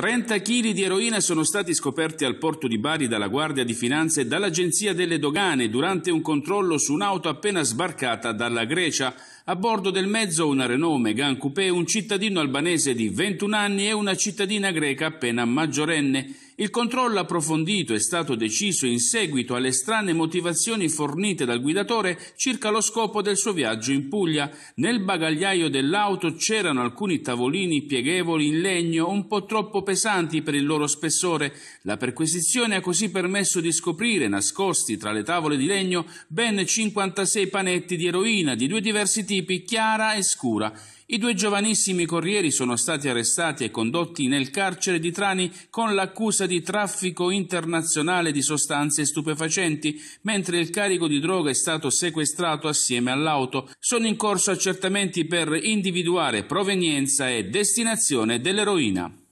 30 kg di eroina sono stati scoperti al porto di Bari dalla Guardia di Finanza e dall'Agenzia delle Dogane durante un controllo su un'auto appena sbarcata dalla Grecia. A bordo del mezzo una Renault Megan Coupé, un cittadino albanese di 21 anni e una cittadina greca appena maggiorenne. Il controllo approfondito è stato deciso in seguito alle strane motivazioni fornite dal guidatore circa lo scopo del suo viaggio in Puglia. Nel bagagliaio dell'auto c'erano alcuni tavolini pieghevoli in legno un po' troppo pesanti per il loro spessore. La perquisizione ha così permesso di scoprire, nascosti tra le tavole di legno, ben 56 panetti di eroina di due diversi tipi, chiara e scura i due giovanissimi corrieri sono stati arrestati e condotti nel carcere di Trani con l'accusa di traffico internazionale di sostanze stupefacenti, mentre il carico di droga è stato sequestrato assieme all'auto. Sono in corso accertamenti per individuare provenienza e destinazione dell'eroina.